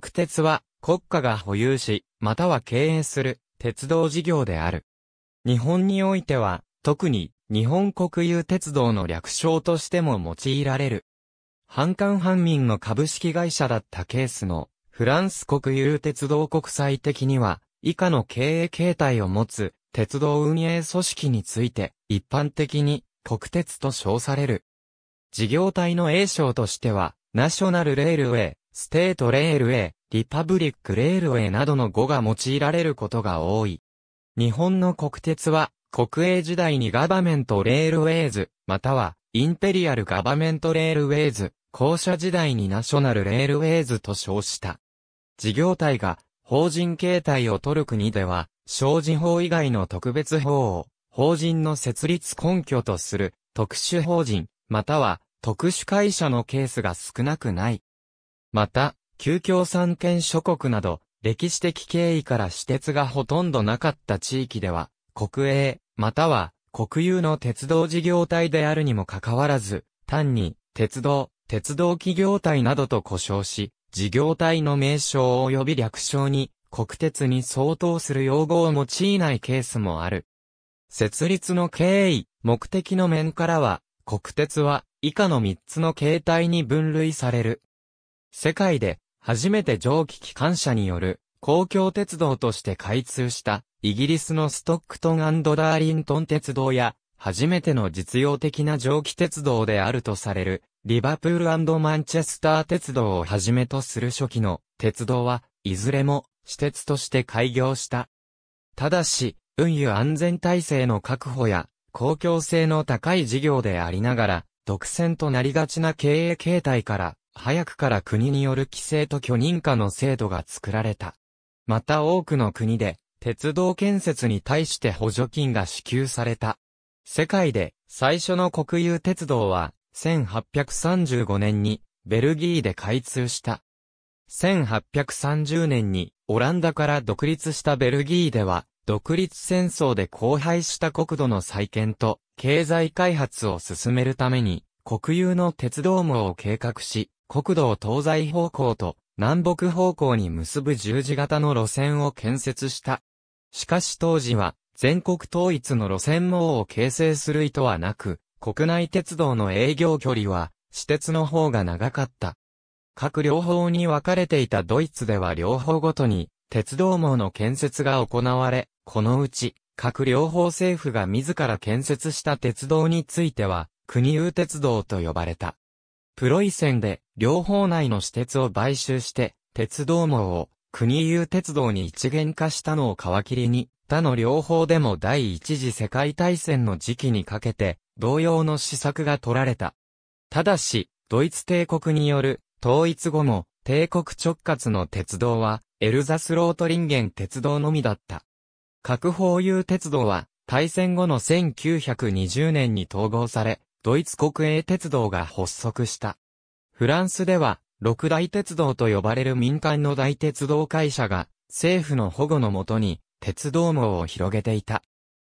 国鉄は国家が保有し、または経営する鉄道事業である。日本においては、特に日本国有鉄道の略称としても用いられる。半官半民の株式会社だったケースのフランス国有鉄道国際的には以下の経営形態を持つ鉄道運営組織について一般的に国鉄と称される。事業体の A 賞としてはナショナルレールウェイ、ステートレールウェイ、リパブリックレールウェイなどの語が用いられることが多い。日本の国鉄は、国営時代にガバメントレールウェイズ、または、インペリアルガバメントレールウェイズ、校舎時代にナショナルレールウェイズと称した。事業体が、法人形態を取る国では、商事法以外の特別法を、法人の設立根拠とする、特殊法人、または、特殊会社のケースが少なくない。また、旧共産権諸国など、歴史的経緯から私鉄がほとんどなかった地域では、国営、または国有の鉄道事業体であるにもかかわらず、単に、鉄道、鉄道企業体などと呼称し、事業体の名称及び略称に、国鉄に相当する用語を用いないケースもある。設立の経緯、目的の面からは、国鉄は以下の3つの形態に分類される。世界で初めて蒸気機関車による公共鉄道として開通したイギリスのストックトンダーリントン鉄道や初めての実用的な蒸気鉄道であるとされるリバプールマンチェスター鉄道をはじめとする初期の鉄道はいずれも私鉄として開業した。ただし、運輸安全体制の確保や公共性の高い事業でありながら独占となりがちな経営形態から早くから国による規制と許認可の制度が作られた。また多くの国で、鉄道建設に対して補助金が支給された。世界で最初の国有鉄道は、1835年にベルギーで開通した。1830年にオランダから独立したベルギーでは、独立戦争で荒廃した国土の再建と経済開発を進めるために、国有の鉄道網を計画し、国道東西方向と南北方向に結ぶ十字型の路線を建設した。しかし当時は全国統一の路線網を形成する意図はなく、国内鉄道の営業距離は私鉄の方が長かった。各両方に分かれていたドイツでは両方ごとに鉄道網の建設が行われ、このうち各両方政府が自ら建設した鉄道については国有鉄道と呼ばれた。プロイセンで両方内の私鉄を買収して、鉄道網を国有鉄道に一元化したのを皮切りに、他の両方でも第一次世界大戦の時期にかけて、同様の施策が取られた。ただし、ドイツ帝国による統一後も、帝国直轄の鉄道は、エルザスロートリンゲン鉄道のみだった。核保有鉄道は、大戦後の1920年に統合され、ドイツ国営鉄道が発足した。フランスでは、六大鉄道と呼ばれる民間の大鉄道会社が、政府の保護のもとに、鉄道網を広げていた。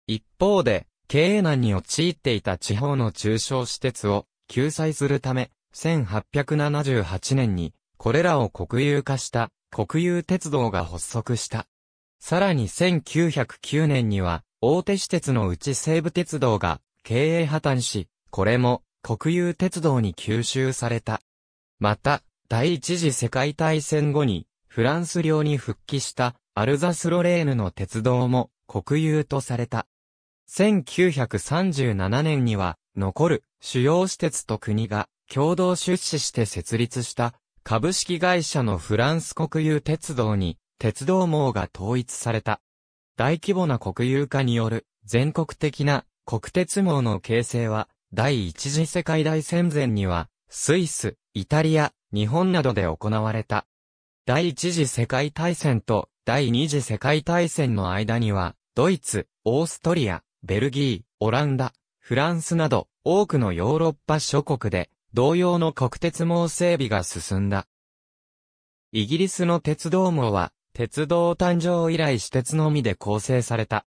一方で、経営難に陥っていた地方の中小施設を救済するため、1878年に、これらを国有化した国有鉄道が発足した。さらに1909年には、大手私鉄のうち西武鉄道が経営破綻し、これも国有鉄道に吸収された。また、第一次世界大戦後に、フランス領に復帰したアルザスロレーヌの鉄道も国有とされた。1937年には、残る主要施設と国が共同出資して設立した株式会社のフランス国有鉄道に鉄道網が統一された。大規模な国有化による全国的な国鉄網の形成は第一次世界大戦前にはスイス、イタリア、日本などで行われた。第一次世界大戦と第二次世界大戦の間には、ドイツ、オーストリア、ベルギー、オランダ、フランスなど多くのヨーロッパ諸国で同様の国鉄網整備が進んだ。イギリスの鉄道網は鉄道誕生以来私鉄のみで構成された。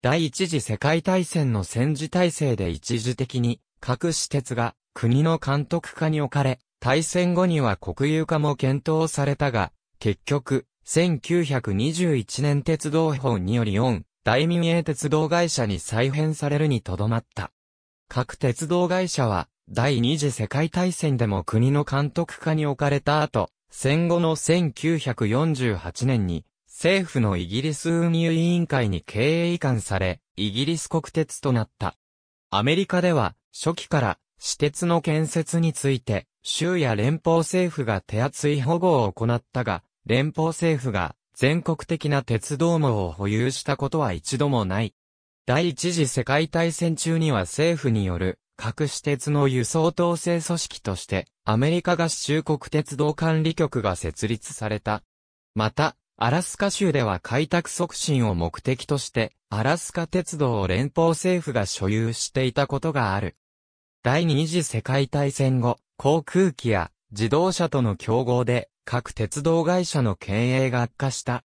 第一次世界大戦の戦時体制で一時的に各施設が国の監督下に置かれ、大戦後には国有化も検討されたが、結局、1921年鉄道法により4、大民営鉄道会社に再編されるにとどまった。各鉄道会社は、第二次世界大戦でも国の監督下に置かれた後、戦後の1948年に、政府のイギリス運輸委員会に経営移管され、イギリス国鉄となった。アメリカでは、初期から私鉄の建設について、州や連邦政府が手厚い保護を行ったが、連邦政府が全国的な鉄道網を保有したことは一度もない。第一次世界大戦中には政府による各私鉄の輸送統制組織としてアメリカ合衆国鉄道管理局が設立された。また、アラスカ州では開拓促進を目的として、アラスカ鉄道を連邦政府が所有していたことがある。第二次世界大戦後、航空機や自動車との競合で、各鉄道会社の経営が悪化した。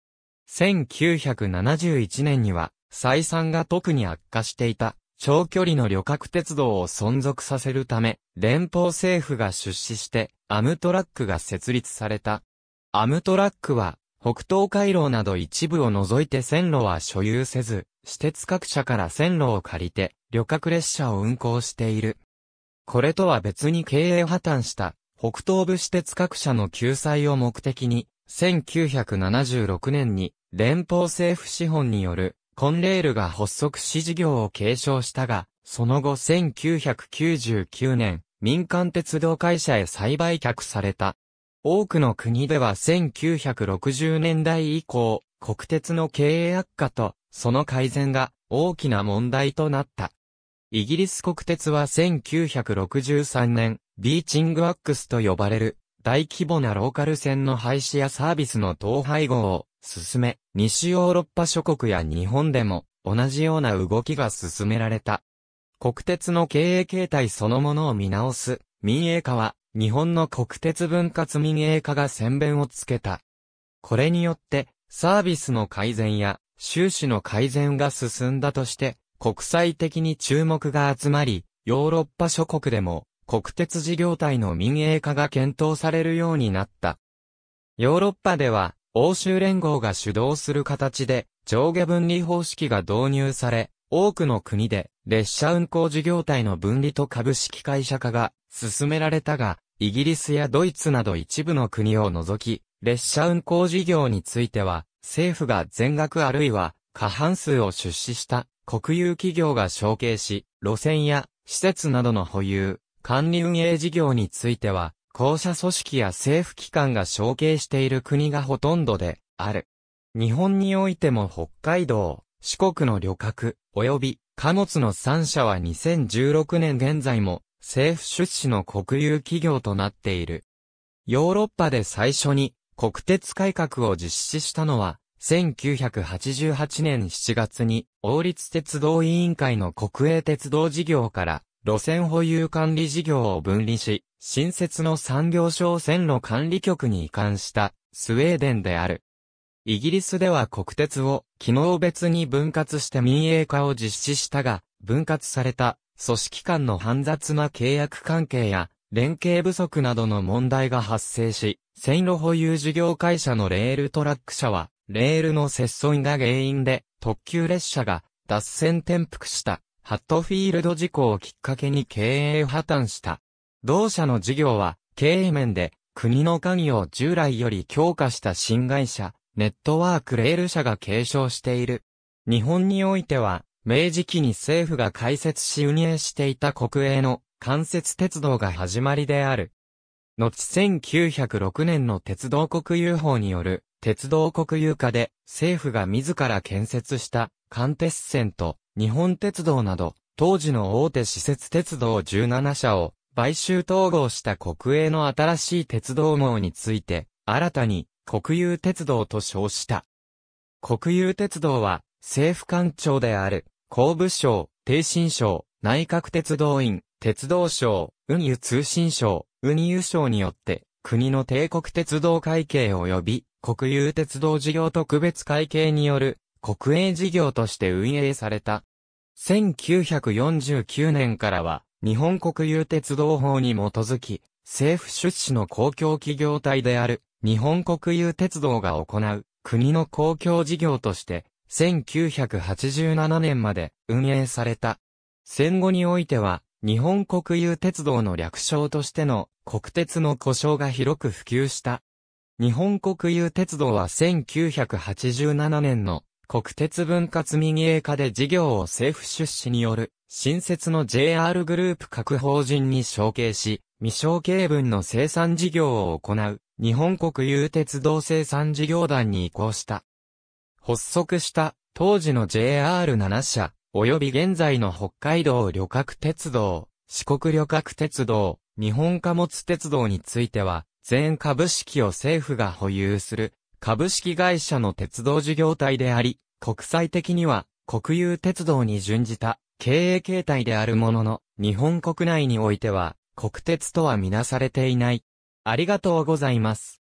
1971年には、採算が特に悪化していた、長距離の旅客鉄道を存続させるため、連邦政府が出資して、アムトラックが設立された。アムトラックは、北東回廊など一部を除いて線路は所有せず、私鉄各社から線路を借りて、旅客列車を運行している。これとは別に経営破綻した北東部私鉄各社の救済を目的に、1976年に連邦政府資本によるコンレールが発足し事業を継承したが、その後1999年、民間鉄道会社へ再売却された。多くの国では1960年代以降、国鉄の経営悪化と、その改善が大きな問題となった。イギリス国鉄は1963年、ビーチングワックスと呼ばれる、大規模なローカル線の廃止やサービスの統廃合を進め、西ヨーロッパ諸国や日本でも同じような動きが進められた。国鉄の経営形態そのものを見直す民営化は日本の国鉄分割民営化が宣弁をつけた。これによって、サービスの改善や、収支の改善が進んだとして、国際的に注目が集まり、ヨーロッパ諸国でも、国鉄事業体の民営化が検討されるようになった。ヨーロッパでは、欧州連合が主導する形で、上下分離方式が導入され、多くの国で列車運行事業体の分離と株式会社化が進められたが、イギリスやドイツなど一部の国を除き、列車運行事業については、政府が全額あるいは過半数を出資した国有企業が承継し、路線や施設などの保有、管理運営事業については、公社組織や政府機関が承継している国がほとんどである。日本においても北海道、四国の旅客、及び貨物の3社は2016年現在も政府出資の国有企業となっている。ヨーロッパで最初に国鉄改革を実施したのは1988年7月に王立鉄道委員会の国営鉄道事業から路線保有管理事業を分離し、新設の産業省線路管理局に移管したスウェーデンである。イギリスでは国鉄を機能別に分割して民営化を実施したが、分割された組織間の煩雑な契約関係や連携不足などの問題が発生し、線路保有事業会社のレールトラック社は、レールの接損が原因で特急列車が脱線転覆したハットフィールド事故をきっかけに経営破綻した。同社の事業は経営面で国の関与を従来より強化した新会社ネットワークレール社が継承している。日本においては、明治期に政府が開設し運営していた国営の関節鉄道が始まりである。後1906年の鉄道国有法による鉄道国有化で政府が自ら建設した関鉄線と日本鉄道など当時の大手施設鉄道17社を買収統合した国営の新しい鉄道網について新たに国有鉄道と称した。国有鉄道は、政府官庁である、公部省、低信省、内閣鉄道院、鉄道省、運輸通信省、運輸省によって、国の帝国鉄道会計及び、国有鉄道事業特別会計による、国営事業として運営された。1949年からは、日本国有鉄道法に基づき、政府出資の公共企業体である、日本国有鉄道が行う国の公共事業として、1987年まで運営された。戦後においては、日本国有鉄道の略称としての国鉄の故障が広く普及した。日本国有鉄道は1987年の国鉄分割民営化で事業を政府出資による新設の JR グループ各法人に承継し、未承継分の生産事業を行う日本国有鉄道生産事業団に移行した。発足した当時の JR7 社、及び現在の北海道旅客鉄道、四国旅客鉄道、日本貨物鉄道については、全株式を政府が保有する株式会社の鉄道事業体であり、国際的には国有鉄道に準じた経営形態であるものの、日本国内においては国鉄とはみなされていない。ありがとうございます。